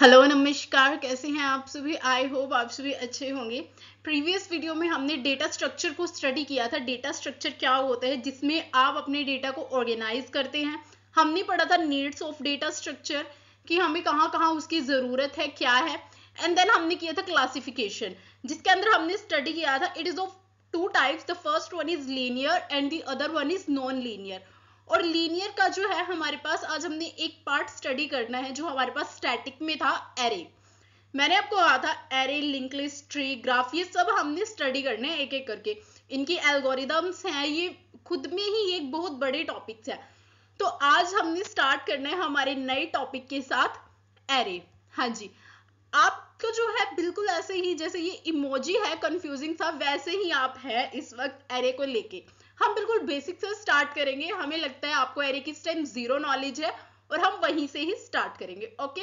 Hello नमस्कार कैसे हैं आप सभी आई होप आप सभी अच्छे होंगे प्रीवियस वीडियो में हमने डेटा स्ट्रक्चर को स्टडी किया था डेटा स्ट्रक्चर क्या होता है जिसमें आप अपने डेटा को ऑर्गेनाइज करते हैं हमने पढ़ा था नीड्स ऑफ डेटा स्ट्रक्चर कि हमें कहाँ कहाँ उसकी ज़रूरत है क्या है एंड देन हमने किया था क्लासिफिकेशन जिसके अंदर हमने स्टडी किया था it is of two types the first one is linear and the other one is non linear और लीनियर का जो है हमारे पास आज हमने एक पार्ट स्टडी करना है जो हमारे पास स्टैटिक में था एरे मैंने आपको कहा था array link list tree graph ये सब हमने स्टडी करने हैं एक एक करके इनकी एल्गोरिदम्स हैं ये खुद में ही एक बहुत बड़े टॉपिक्स है तो आज हमने स्टार्ट करना है हमारे नए टॉपिक के साथ एरे हाँ जी आपको जो है बिल्कुल ऐसे ही जैसे ये इमोजी है कंफ्यूजिंग था वैसे ही आप है इस वक्त एरे को लेके हम बिल्कुल बेसिक से स्टार्ट करेंगे हमें लगता है आपको एरे की इस टाइम जीरो नॉलेज है और हम वहीं से ही स्टार्ट करेंगे ओके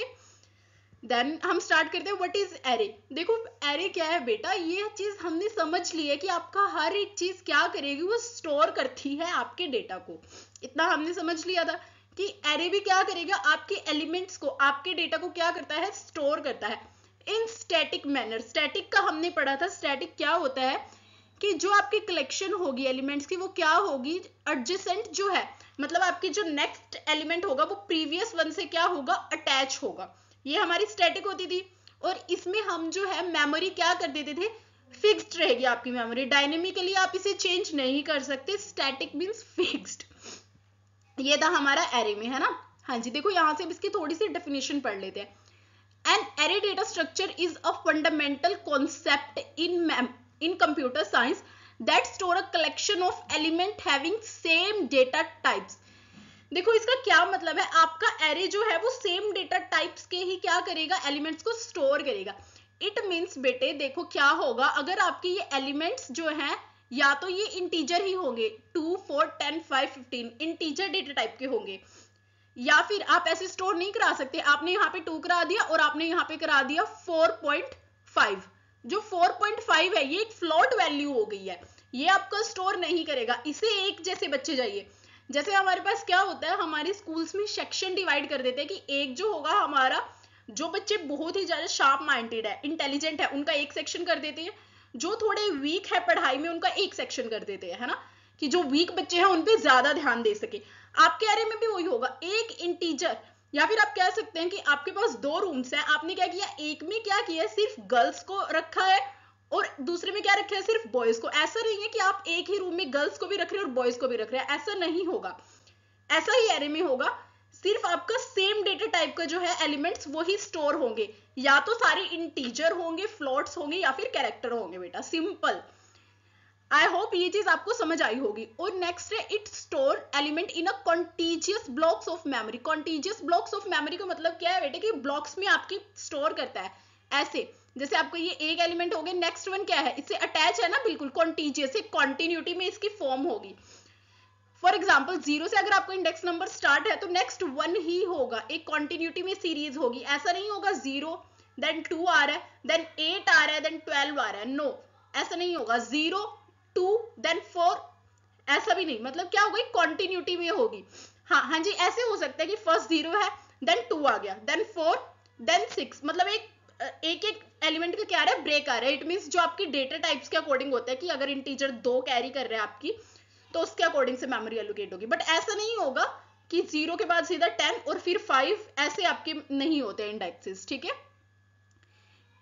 देन हम स्टार्ट करते हैं व्हाट इज एरे देखो एरे क्या है बेटा ये चीज हमने समझ ली है कि आपका हर एक चीज क्या करेगी वो स्टोर करती है आपके डेटा को इतना हमने समझ लिया था कि एरे भी क्या करेगा आपके एलिमेंट्स को आपके डेटा को क्या करता है स्टोर करता है इन स्टैटिक मैनर स्टैटिक का हमने पढ़ा था स्टैटिक क्या होता है कि जो आपकी कलेक्शन होगी एलिमेंट्स की वो क्या होगी एडजेसेंट जो है मतलब आपकी जो नेक्स्ट एलिमेंट होगा वो प्रीवियस वन से क्या होगा अटैच होगा ये हमारी स्टैटिक होती थी और इसमें हम जो है मेमोरी क्या कर देते थे फिक्स्ड रहेगी आपकी मेमोरी डायनेमिकली आप इसे चेंज नहीं कर सकते स्टैटिक मीन्स फिक्स्ड ये था हमारा एरे में है ना हाँ जी देखो यहाँ से अब इसकी थोड़ी सी डेफिनेशन पढ़ लेते हैं an array data structure is a fundamental concept in in computer science that store a collection of element having same data types देखो इसका क्या मतलब है आपका एरे जो है वो सेम डेटा टाइप्स के ही क्या करेगा एलिमेंट्स को स्टोर करेगा इट मीन्स बेटे देखो क्या होगा अगर आपके ये एलिमेंट्स जो हैं या तो ये इंटीजर ही होंगे two four ten five fifteen integer data type के होंगे या फिर आप ऐसे स्टोर नहीं करा सकते आपने यहाँ पे टू करा दिया और आपने यहाँ पे करा दिया फोर पॉइंट फाइव जो 4.5 है ये एक फ्लॉट वैल्यू हो गई है ये आपका स्टोर नहीं करेगा इसे एक जैसे बच्चे जाइए जैसे हमारे पास क्या होता है हमारे स्कूल्स में सेक्शन डिवाइड कर देते हैं कि एक जो होगा हमारा जो बच्चे बहुत ही ज़्यादा शार्प माइंडेड है इंटेलिजेंट है उनका एक सेक्शन कर देते हैं जो थोड़े वीक है पढ़ाई में उनका एक सेक्शन कर देते हैं है ना कि जो वीक बच्चे हैं उन पर ज़्यादा ध्यान दे सके आपके आरे में भी वही होगा एक इंटीजर या फिर आप कह सकते हैं कि आपके पास दो रूम्स हैं आपने क्या किया एक में क्या किया सिर्फ गर्ल्स को रखा है और दूसरे में क्या रखे सिर्फ बॉयज को ऐसा नहीं है कि आप एक ही रूम में गर्ल्स को भी रख रहे हैं और बॉयज को भी रख रहे हैं ऐसा नहीं होगा ऐसा ही एरे में होगा सिर्फ आपका सेम डेटा टाइप का जो है एलिमेंट्स वही स्टोर होंगे या तो सारे इंटीजर होंगे फ्लॉट्स होंगे या फिर कैरेक्टर होंगे बेटा सिंपल आई होप ये चीज आपको समझ आई होगी और नेक्स्ट है it store element in a contiguous blocks of memory contiguous blocks of memory का मतलब क्या है बेटे कि ब्लॉक्स में आपकी स्टोर करता है ऐसे जैसे आपको ये एक एलिमेंट हो गया नेक्स्ट वन क्या है इससे अटैच है ना बिल्कुल कॉन्टीजियस कॉन्टिन्यूटी में इसकी फॉर्म होगी फॉर एग्जाम्पल जीरो से अगर आपको इंडेक्स नंबर स्टार्ट है तो नेक्स्ट वन ही होगा एक कॉन्टिन्यूटी में सीरीज होगी ऐसा नहीं होगा जीरो देन टू आ रहा है देन एट आ रहा है देन ट्वेल्व आ रहा है नो no, ऐसा नहीं होगा जीरो टू देन फोर ऐसा भी नहीं मतलब क्या हो गई कॉन्टिन्यूटी में होगी हाँ हाँ जी ऐसे हो सकता है कि फर्स्ट जीरो है देन टू आ गया देन फोर देन सिक्स मतलब एक एक एक एलिमेंट का क्या आ रहा है ब्रेक आ रहा है इट मीन जो आपकी डेटा टाइप्स के अकॉर्डिंग होता है कि अगर इंटीजर दो कैरी कर रहे हैं आपकी तो उसके अकॉर्डिंग से मेमोरी एलोकेट होगी बट ऐसा नहीं होगा कि जीरो के बाद सीधा टेन और फिर फाइव ऐसे आपके नहीं होते इंडेक्सेस ठीक है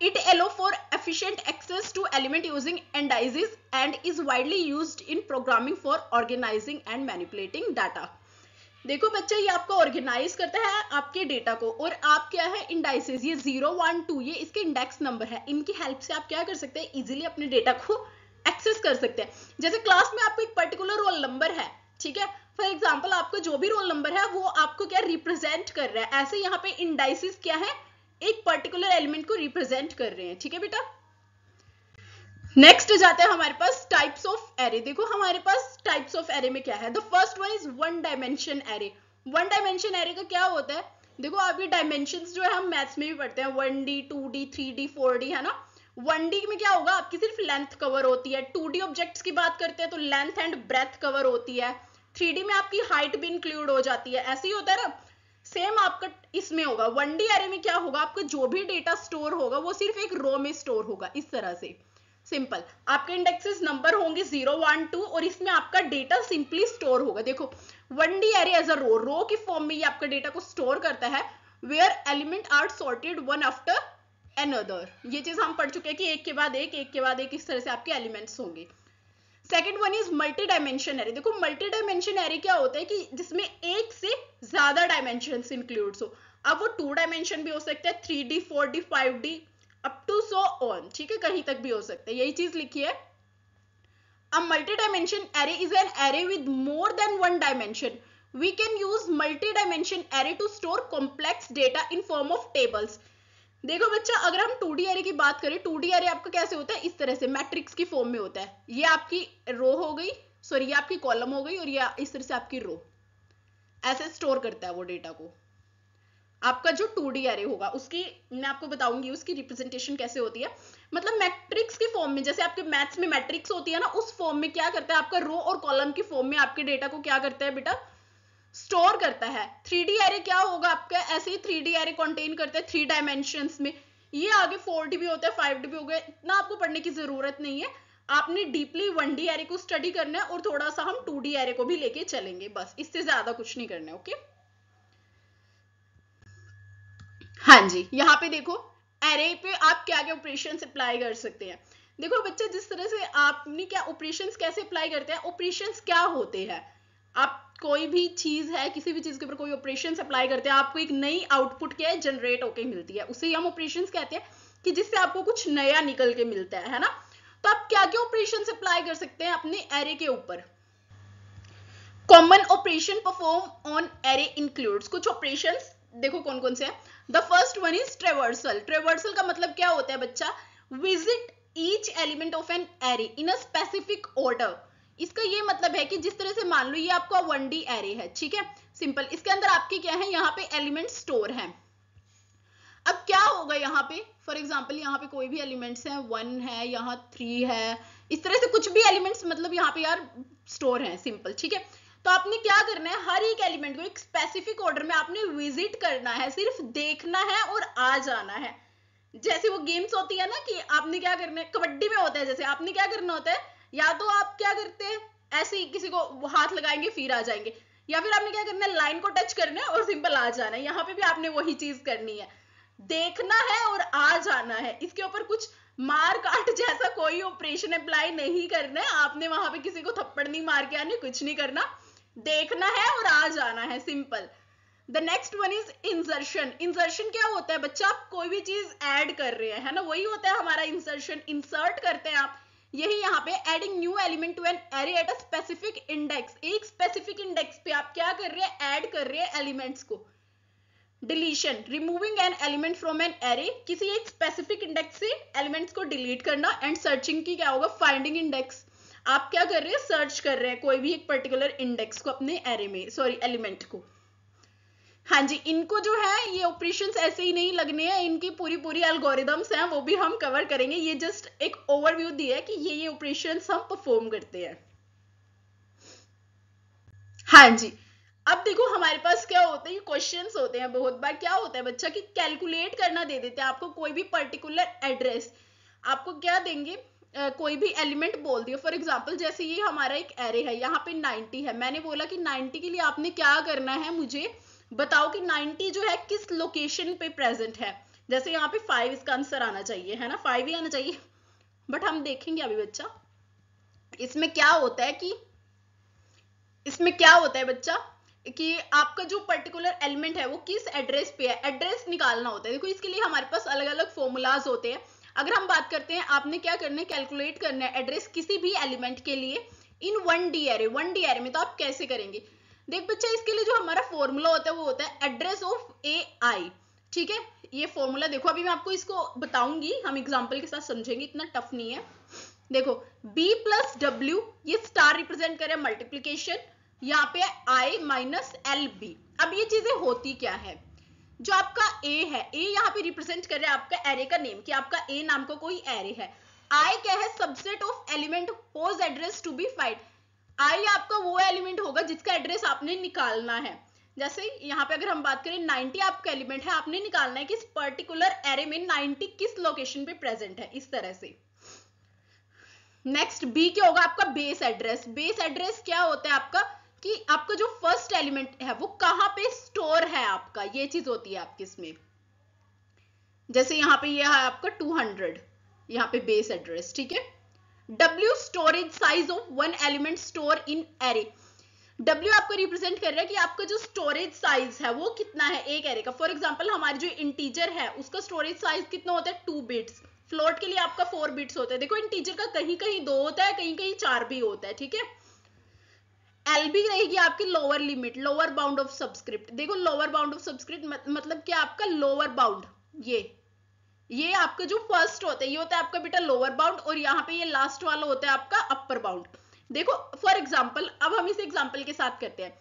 It allow for efficient access to element using indices and is widely used in programming for organizing and manipulating data. देखो बच्चा ये आपको ऑर्गेनाइज करता है आपके डेटा को और आप क्या है इंडाइसिस ये जीरो वन टू ये इसके इंडेक्स नंबर है इनकी हेल्प से आप क्या कर सकते हैं इजीली अपने डेटा को एक्सेस कर सकते हैं जैसे क्लास में आपको एक पर्टिकुलर रोल नंबर है ठीक है फॉर एग्जाम्पल आपको जो भी रोल नंबर है वो आपको क्या रिप्रेजेंट कर रहा है ऐसे यहाँ पे इंडाइसिस क्या है एक पर्टिकुलर एलिमेंट को रिप्रेजेंट कर रहे हैं ठीक है बेटा नेक्स्ट जाता है हमारे पास टाइप्स ऑफ एरे देखो हमारे पास टाइप्स ऑफ एरे में क्या है the first one is one dimension array one dimension array का क्या होता है देखो आपके डायमेंशन जो है हम मैथ्स में भी पढ़ते हैं one D two D three D four D है ना वन डी में क्या होगा आपकी सिर्फ लेंथ कवर होती है टू डी ऑब्जेक्ट की बात करते हैं तो लेंथ एंड ब्रेथ कवर होती है थ्री डी में आपकी हाइट भी इंक्लूड हो जाती है ऐसे ही होता है ना सेम आपका इसमें होगा वन डी एरे में क्या होगा आपका जो भी डेटा स्टोर होगा वो सिर्फ एक रो में स्टोर होगा इस तरह से सिंपल आपके इंडेक्सेस नंबर होंगे जीरो वन टू और इसमें आपका डेटा सिंपली स्टोर होगा देखो one D array as a row row के फॉर्म में ये आपका डेटा को स्टोर करता है where element are sorted one after another ये चीज हम पढ़ चुके हैं कि एक के बाद एक एक के बाद एक इस तरह से आपके एलिमेंट्स होंगे second one is multi dimension array देखो मल्टी डायमेंशन एरे क्या होता है कि जिसमें एक से ज्यादा डायमेंशन इंक्लूड हो अब वो टू डायमेंशन भी हो सकता है three D four D five D up to so on ठीक है कहीं तक भी हो सकता है यही चीज लिखी है अब multi dimension array is an array with more than one dimension we can use multi dimension array to store complex data in form of tables देखो बच्चा अगर हम टू डी एरे की बात करें टू डी एरे आपका कैसे होता है इस तरह से मैट्रिक्स की फॉर्म में होता है ये आपकी रो हो गई सॉरी ये आपकी कॉलम हो गई और ये इस तरह से आपकी रो ऐसे स्टोर करता है वो डेटा को आपका जो टू डी एरे होगा उसकी मैं आपको बताऊंगी उसकी रिप्रेजेंटेशन कैसे होती है मतलब मैट्रिक्स के फॉर्म में जैसे आपके मैथ्स में मैट्रिक्स होती है ना उस फॉर्म में क्या करता है आपका रो और कॉलम की फॉर्म में आपके डेटा को क्या करता है बेटा स्टोर करता है थ्री डी एरे क्या होगा आपका ऐसे ही थ्री डी एरे कॉन्टेन करते हैं थ्री डायमेंशन में ये आगे फोर डी भी होता है फाइव डी भी हो गया इतना आपको पढ़ने की जरूरत नहीं है आपने डीपली वन डी एरे को स्टडी करना है और थोड़ा सा हम टू डी एरे को भी लेके चलेंगे बस इससे ज्यादा कुछ नहीं करना है ओके हाँ जी यहाँ पे देखो एरे पे आप क्या क्या ऑपरेशन अप्लाई कर सकते हैं देखो बच्चे जिस तरह से आपने क्या ऑपरेशन कैसे अप्लाई करते हैं ऑपरेशन क्या होते हैं आप कोई भी चीज़ है किसी भी चीज़ के ऊपर कोई ऑपरेशन अप्लाई करते हैं आपको एक नई आउटपुट क्या है जनरेट होके मिलती है उसे हम ऑपरेशन कहते हैं कि जिससे आपको कुछ नया निकल के मिलता है है ना तो आप क्या क्या ऑपरेशन अप्लाई कर सकते हैं अपने एरे के ऊपर common operation perform on array includes कुछ ऑपरेशन देखो कौन कौन से हैं the first one is traversal traversal का मतलब क्या होता है बच्चा visit each element of an array in a specific order इसका ये मतलब है कि जिस तरह से मान लो ये आपका वन डी एरे है ठीक है सिंपल इसके अंदर आपके क्या है यहाँ पे एलिमेंट स्टोर है अब क्या होगा यहाँ पे फॉर एग्जाम्पल यहाँ पे कोई भी एलिमेंट्स हैं वन है यहाँ थ्री है इस तरह से कुछ भी एलिमेंट्स मतलब यहाँ पे यार स्टोर हैं सिंपल ठीक है तो आपने क्या करना है हर एक एलिमेंट को एक स्पेसिफिक ऑर्डर में आपने विजिट करना है सिर्फ देखना है और आ जाना है जैसे वो गेम्स होती है ना कि आपने क्या करना है कबड्डी में होता है जैसे आपने क्या करना होता है या तो आप क्या करते हैं ऐसे ही किसी को हाथ लगाएंगे फिर आ जाएंगे या फिर आपने क्या करना है लाइन को टच करना है और सिंपल आ जाना है यहाँ पे भी आपने वही चीज करनी है देखना है और आ जाना है इसके ऊपर कुछ मार काट जैसा कोई ऑपरेशन अप्लाई नहीं करना है आपने वहां पे किसी को थप्पड़ नहीं मार के आने कुछ नहीं करना देखना है और आ जाना है simple the next one is insertion insertion क्या होता है बच्चा आप कोई भी चीज ऐड कर रहे हैं है ना वही होता है हमारा इंसर्शन इंसर्ट करते हैं आप यही यहाँ पे adding new element to an array at a specific index एक स्पेसिफिक इंडेक्स पे आप क्या कर रहे हैं एड कर रहे हैं एलिमेंट्स को deletion removing an element from an array किसी एक स्पेसिफिक इंडेक्स से एलिमेंट्स को डिलीट करना एंड सर्चिंग की क्या होगा फाइंडिंग इंडेक्स आप क्या कर रहे हैं सर्च कर रहे हैं कोई भी एक पर्टिकुलर इंडेक्स को अपने एरे में सॉरी एलिमेंट को हाँ जी इनको जो है ये ऑपरेशन ऐसे ही नहीं लगने हैं इनकी पूरी पूरी एल्गोरिदम्स हैं वो भी हम कवर करेंगे ये जस्ट एक ओवरव्यू दिया है कि ये ये ऑपरेशन हम परफॉर्म करते हैं हाँ जी अब देखो हमारे पास क्या होते हैं क्वेश्चन होते हैं बहुत बार क्या होता है बच्चा कि कैलकुलेट करना दे देते हैं आपको कोई भी पर्टिकुलर एड्रेस आपको क्या देंगे Uh, कोई भी एलिमेंट बोल दिया फॉर एग्जाम्पल जैसे ये हमारा एक एरे है यहाँ पे 90 है मैंने बोला कि 90 के लिए आपने क्या करना है मुझे बताओ कि 90 जो है किस लोकेशन पे प्रेजेंट है जैसे यहाँ पे फाइव इसका आंसर आना चाहिए है ना फाइव ही आना चाहिए बट हम देखेंगे अभी बच्चा इसमें क्या होता है कि इसमें क्या होता है बच्चा कि आपका जो पर्टिकुलर एलिमेंट है वो किस एड्रेस पे है एड्रेस निकालना होता है देखो इसके लिए हमारे पास अलग अलग फॉर्मूलाज होते हैं अगर हम बात करते हैं आपने क्या करना है कैलकुलेट करना है एड्रेस किसी भी एलिमेंट के लिए in one D array one D array में तो आप कैसे करेंगे देख बच्चा इसके लिए जो हमारा फॉर्मूला होता है वो होता है एड्रेस ऑफ ए आई ठीक है ये फॉर्मूला देखो अभी मैं आपको इसको बताऊंगी हम एग्जाम्पल के साथ समझेंगे इतना टफ नहीं है देखो b प्लस डब्ल्यू ये स्टार रिप्रेजेंट करे मल्टीप्लीकेशन यहाँ पे i माइनस एल बी अब ये चीजें होती क्या है जो आपका a है a यहाँ पे रिप्रेजेंट कर रहा है आपका एरे का नेम कि आपका a नाम का को कोई एरे है i क्या है subset of element whose address to be find I आपका वो एलिमेंट होगा जिसका एड्रेस आपने निकालना है जैसे यहाँ पे अगर हम बात करें 90 आपका एलिमेंट है आपने निकालना है कि इस पर्टिकुलर एरे में 90 किस लोकेशन पे प्रेजेंट है इस तरह से नेक्स्ट बी क्या होगा आपका बेस एड्रेस बेस एड्रेस क्या होता है आपका कि आपका जो फर्स्ट एलिमेंट है वो कहां पे स्टोर है आपका ये चीज होती है आपकी इसमें जैसे यहाँ पे यह है आपका 200 यहाँ पे बेस एड्रेस ठीक है W storage size of one element store in array W आपको रिप्रेजेंट कर रहा है कि आपका जो स्टोरेज साइज है वो कितना है एक एरे का फॉर एग्जाम्पल हमारी जो इंटीजर है उसका स्टोरेज साइज कितना होता है टू बिट्स फ्लोट के लिए आपका फोर बिट्स होता है देखो इंटीजर का कहीं कहीं दो होता है कहीं कहीं चार भी होता है ठीक है एल भी रहेगी आपकी lower limit lower bound of subscript देखो लोअर बाउंड ऑफ सब्सक्रिप्ट मतलब क्या आपका लोअर बाउंड ये ये आपका जो फर्स्ट होता है ये होता है आपका बेटा लोअर बाउंड और यहाँ पे ये लास्ट वाला होता है आपका अपर बाउंड देखो फॉर एग्जाम्पल अब हम इसे एग्जाम्पल के साथ करते हैं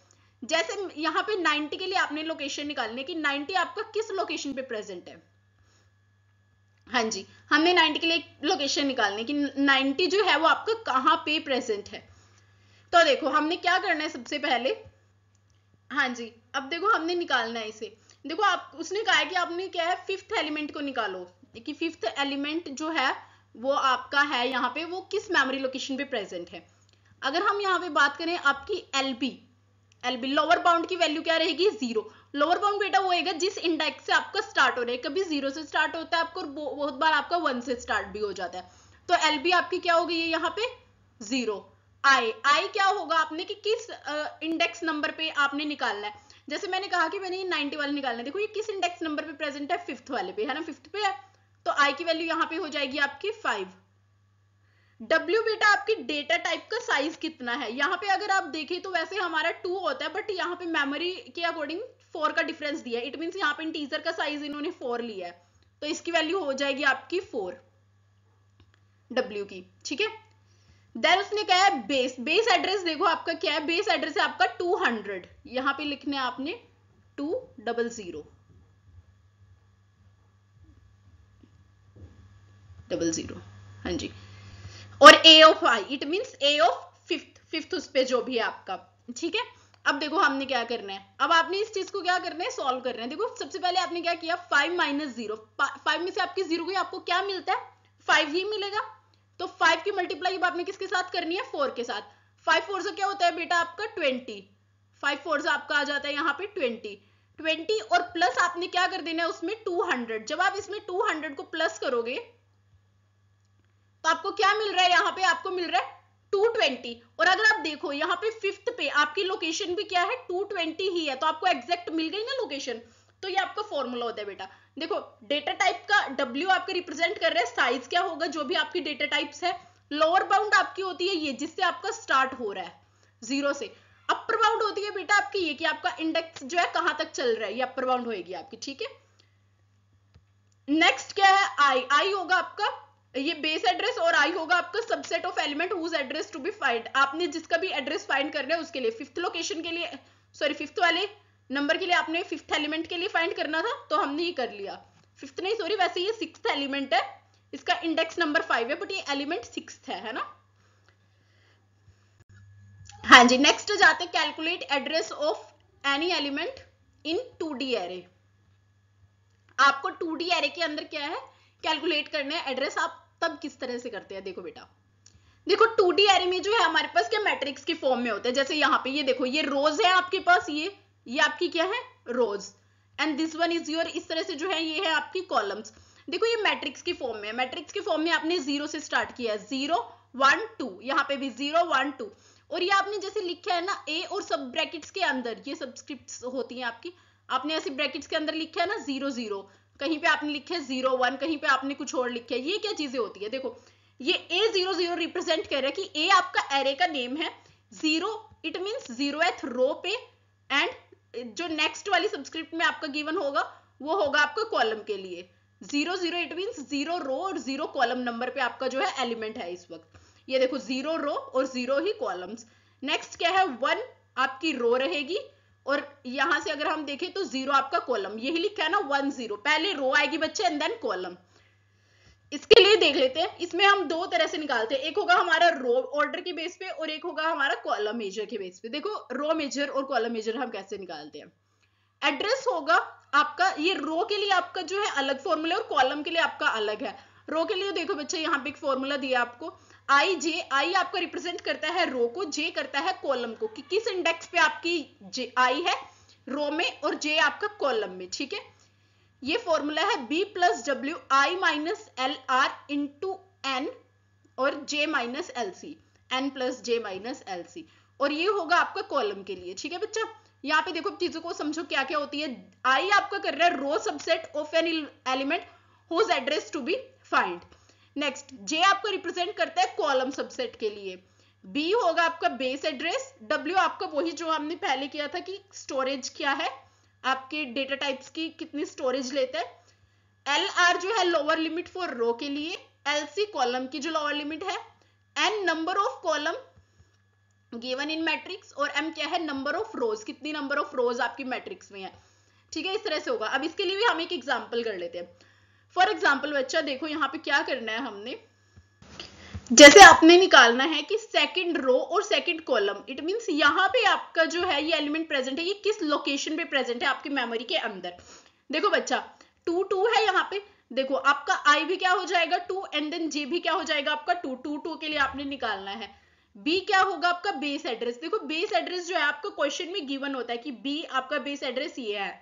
जैसे यहाँ पे 90 के लिए आपने लोकेशन निकालनी की 90 आपका किस लोकेशन पे प्रेजेंट है हाँ जी हमने 90 के लिए लोकेशन निकालने की 90 जो है वो आपका कहाँ पे प्रेजेंट है तो देखो हमने क्या करना है सबसे पहले हाँ जी अब देखो हमने निकालना है इसे देखो आप उसने कहा है कि आपने क्या है फिफ्थ एलिमेंट को निकालो कि फिफ्थ एलिमेंट जो है वो आपका है यहाँ पे वो किस मेमोरी लोकेशन पे प्रेजेंट है अगर हम यहाँ पे बात करें आपकी L B L B lower bound की वैल्यू क्या रहेगी जीरो लोअर बाउंड बेटा वो होगा जिस इंडेक्स से आपका स्टार्ट हो रहा है कभी जीरो से स्टार्ट होता है आपको बहुत बार आपका वन से स्टार्ट भी हो जाता है तो एल बी आपकी क्या हो गई है यहाँ पे जीरो आई आई क्या होगा आपने कि किस इंडेक्स नंबर पे आपने निकालना है जैसे मैंने कहा कि मैंने ये नाइनटी वाले निकालना है देखो ये किस इंडेक्स नंबर पे प्रेजेंट है फिफ्थ वाले पे है ना फिफ्थ पे है तो आई की वैल्यू यहां पे हो जाएगी आपकी फाइव डब्ल्यू बेटा आपकी डेटा टाइप का साइज कितना है यहाँ पे अगर आप देखें तो वैसे हमारा टू होता है बट यहाँ पे मेमोरी के अकॉर्डिंग फोर का डिफरेंस दिया है इट मीन यहाँ पे टीजर का साइज इन्होंने फोर लिया है तो इसकी वैल्यू हो जाएगी आपकी फोर डब्ल्यू की ठीक है देन उसने कहा है बेस बेस एड्रेस देखो आपका क्या है बेस एड्रेस है आपका टू हंड्रेड यहाँ पे लिखने आपने two double zero double zero हाँ जी और A of I it mean A of fifth fifth उस पर जो भी है आपका ठीक है अब देखो हमने क्या करना है अब आपने इस चीज को क्या करना है सॉल्व करना है देखो सबसे पहले आपने क्या किया फाइव माइनस जीरो फाइव में से आपकी जीरो गई आपको क्या मिलता है फाइव ही मिलेगा तो फाइव की मल्टीप्लाई अब आपने किसके साथ करनी है फोर के साथ फाइव फोर क्या होता है बेटा आपका ट्वेंटी फाइव फोर आपका आ जाता है यहाँ पे ट्वेंटी ट्वेंटी और प्लस आपने क्या कर देना है उसमें टू हंड्रेड जब आप इसमें टू हंड्रेड को प्लस करोगे तो आपको क्या मिल रहा है यहाँ पे आपको मिल रहा है 220 और अगर आप देखो यहाँ पे फिफ्थ पे आपकी लोकेशन भी क्या है 220 ही है तो आपको एग्जैक्ट मिल गई ना लोकेशन तो ये आपका फॉर्मूला होता है बेटा देखो डेटा टाइप का W आपके रिप्रेजेंट कर रहा है साइज क्या होगा जो भी आपकी डेटा टाइप्स है लोअर बाउंड आपकी होती है ये जिससे आपका स्टार्ट हो रहा है जीरो से अपर बाउंड होती है बेटा आपकी ये कि आपका इंडेक्स जो है कहां तक चल रहा है ये अपर बाउंड होगी आपकी ठीक है नेक्स्ट क्या है आई आई होगा आपका ये बेस एड्रेस और आई होगा आपका subset of element whose address to be find आपने जिसका भी एड्रेस फाइंड करना है उसके लिए फिफ्थ लोकेशन के लिए सॉरी फिफ्थ वाले नंबर के लिए आपने फिफ्थ एलिमेंट के लिए फाइंड करना था तो हमने ये कर लिया फिफ्थ नहीं सॉरी वैसे ये सिक्स एलिमेंट है इसका इंडेक्स नंबर फाइव है बट ये एलिमेंट सिक्स है है ना हाँ जी नेक्स्ट जाते calculate address of any element in two D array आपको टू डी एरे के अंदर क्या है कैलकुलेट करना है एड्रेस आप तब किस तरह से करते हैं देखो बेटा देखो टू डी एरे में जो है हमारे पास क्या मैट्रिक्स के फॉर्म में होते हैं जैसे यहाँ पे ये देखो ये रोज है आपके पास ये ये आपकी क्या है rows and this one is your इस तरह से जो है ये है आपकी कॉलम्स देखो ये मैट्रिक्स के फॉर्म में मैट्रिक्स के फॉर्म में आपने जीरो से स्टार्ट किया है जीरो वन टू यहाँ पे भी जीरो वन टू और ये आपने जैसे लिखा है ना ए और सब ब्रैकेट्स के अंदर ये सबस्क्रिप्ट होती है आपकी आपने ऐसे ब्रैकेट्स के अंदर लिखा है ना जीरो जीरो कहीं पे आपने लिखे जीरो वन कहीं पे आपने कुछ और लिखे ये क्या चीजें होती है देखो ये ए जीरो जीरो रिप्रेजेंट कर रहा है कि ए आपका एरे का नेम है zero it mean zero row पे एंड जो नेक्स्ट वाली सब्सक्रिप्ट में आपका गिवन होगा वो होगा आपका कॉलम के लिए zero zero it mean zero row और जीरो कॉलम नंबर पे आपका जो है एलिमेंट है इस वक्त ये देखो जीरो रो और जीरो ही कॉलम्स नेक्स्ट क्या है वन आपकी रो रहेगी और यहां से अगर हम देखें तो जीरो आपका कॉलम यही लिखा है ना वन जीरो पहले रो आएगी बच्चे एंड देन कॉलम इसके लिए देख लेते हैं इसमें हम दो तरह से निकालते हैं एक होगा हमारा रो ऑर्डर के बेस पे और एक होगा हमारा कॉलम मेजर के बेस पे देखो रो मेजर और कॉलम मेजर हम कैसे निकालते हैं एड्रेस होगा आपका ये रो के लिए आपका जो है अलग फॉर्मूला और कॉलम के लिए आपका अलग है रो के लिए देखो बच्चे यहाँ पे एक फॉर्मूला दिया आपको आई जे आई आपको रिप्रेजेंट करता है रो को जे करता है कॉलम को कि किस इंडेक्स पे आपकी जे आई है रो में और जे आपका कॉलम में ठीक है ये फॉर्मूला है B plus W I minus L R into N और J minus L C N plus J minus L C और ये होगा आपका कॉलम के लिए ठीक है बच्चा यहाँ पे देखो चीजों को समझो क्या क्या होती है आई आपका कर रहा है row subset of an element whose address to be find next J आपको रिप्रेजेंट करता है कॉलम सबसेट के लिए बी होगा आपका बेस एड्रेस डब्ल्यू आपका वही जो हमने पहले किया था कि स्टोरेज क्या है आपके डेटा टाइप्स की कितनी स्टोरेज लेते हैं एल आर जो है लोअर लिमिट फॉर रो के लिए एल सी कॉलम की जो लोअर लिमिट है N number of column given in matrix और एम क्या है नंबर ऑफ रोज कितनी नंबर ऑफ रोज आपकी मैट्रिक्स में है ठीक है इस तरह से होगा अब इसके लिए भी हम एक एग्जाम्पल कर लेते हैं फॉर एग्जाम्पल बच्चा देखो यहाँ पे क्या करना है हमने जैसे आपने निकालना है कि सेकंड रो और सेकंड कॉलम इट मींस यहाँ पे आपका जो है ये एलिमेंट प्रेजेंट है ये किस लोकेशन पे प्रेजेंट है आपकी मेमोरी के अंदर देखो बच्चा टू टू है यहाँ पे देखो आपका आई भी क्या हो जाएगा टू एंड देन जे भी क्या हो जाएगा आपका टू टू टू के लिए आपने निकालना है बी क्या होगा आपका बेस एड्रेस देखो बेस एड्रेस जो है आपको क्वेश्चन में गिवन होता है कि बी आपका बेस एड्रेस ये है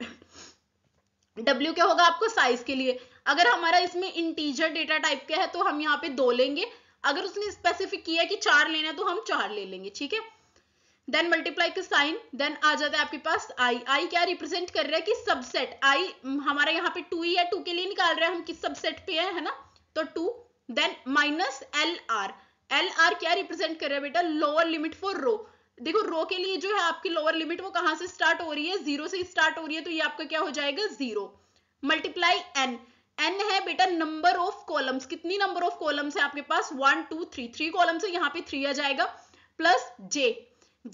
डब्ल्यू क्या होगा आपको साइज के लिए अगर हमारा इसमें इंटीजर डेटा टाइप का है तो हम यहाँ पे दो लेंगे अगर उसने स्पेसिफिक किया कि चार लेना है तो हम चार ले लेंगे ठीक है देन मल्टीप्लाई का साइन देन आ जाता है आपके पास आई आई क्या रिप्रेजेंट कर रहा है कि सबसेट आई हमारा यहाँ पे टू ही है टू के लिए निकाल रहे हैं हम किस सबसेट पे है, है ना तो two then minus L R L R क्या रिप्रेजेंट कर रहा है बेटा लोअर लिमिट फॉर रो देखो रो के लिए जो है आपकी लोअर लिमिट वो कहां से स्टार्ट हो रही है जीरो से स्टार्ट हो रही है तो ये आपका क्या हो जाएगा जीरो मल्टीप्लाई एन एन है बेटा नंबर ऑफ कॉलम्स कितनी नंबर ऑफ कॉलम्स है आपके पास one two three three columns है यहाँ पे थ्री आ जाएगा प्लस जे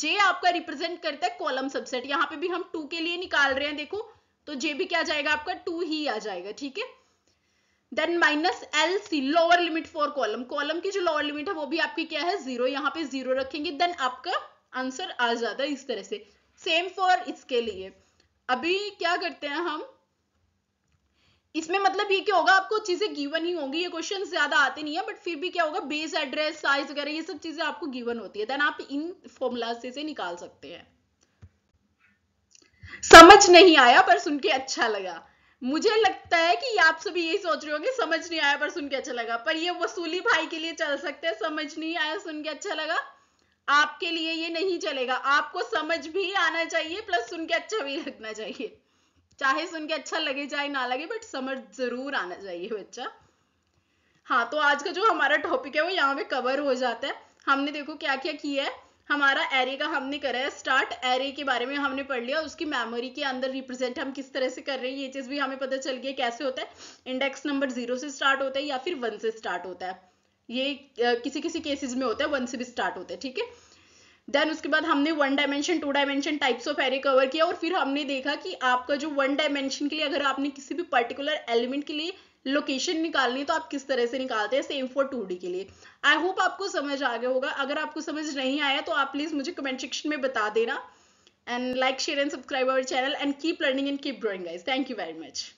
जे आपका रिप्रेजेंट करता है कॉलम सबसेट यहाँ पे भी हम टू के लिए निकाल रहे हैं देखो तो जे भी क्या जाएगा आपका टू ही आ जाएगा ठीक है then minus L C lower limit for column column की जो लोअर लिमिट है वो भी आपकी क्या है जीरो यहाँ पे जीरो रखेंगे देन आपका आंसर आ जाता है इस तरह से सेम फॉर इसके लिए अभी क्या करते हैं हम इसमें मतलब ये क्या होगा आपको चीजें गिवन ही होंगी ये क्वेश्चन ज्यादा आते नहीं है बट फिर भी क्या होगा बेस एड्रेस साइज वगैरह ये सब चीजें आपको गिवन होती है देन आप इन फॉर्मूलाज से, से निकाल सकते हैं समझ नहीं आया पर सुन के अच्छा लगा मुझे लगता है कि आप सभी यही सोच रहे होंगे समझ नहीं आया पर सुन के अच्छा लगा पर ये वसूली भाई के लिए चल सकते हैं समझ नहीं आया सुन के अच्छा लगा आपके लिए ये नहीं चलेगा आपको समझ भी आना चाहिए प्लस सुन के अच्छा भी लगना चाहिए चाहे सुन के अच्छा लगे चाहे ना लगे बट समझ जरूर आना चाहिए बच्चा हाँ तो आज का जो हमारा टॉपिक है वो यहाँ पे कवर हो जाता है हमने देखो क्या क्या किया है हमारा एरे का हमने करा है स्टार्ट एरे के बारे में हमने पढ़ लिया उसकी मेमोरी के अंदर रिप्रेजेंट हम किस तरह से कर रहे हैं ये चीज़ भी हमें पता चल गया कैसे होता है इंडेक्स नंबर जीरो से स्टार्ट होता है या फिर वन से स्टार्ट होता है ये किसी किसी केसेस में होता है वन से भी स्टार्ट होता है ठीक है देन उसके बाद हमने one dimension two dimension types of array cover किया और फिर हमने देखा कि आपका जो वन डायमेंशन के लिए अगर आपने किसी भी पर्टिकुलर एलिमेंट के लिए लोकेशन निकालनी है तो आप किस तरह से निकालते हैं सेम फॉर टू के लिए आई होप आपको समझ आ गया होगा अगर आपको समझ नहीं आया तो आप प्लीज़ मुझे कमेंट सेक्शन में बता देना and like share and subscribe our channel and keep learning and keep growing guys thank you very much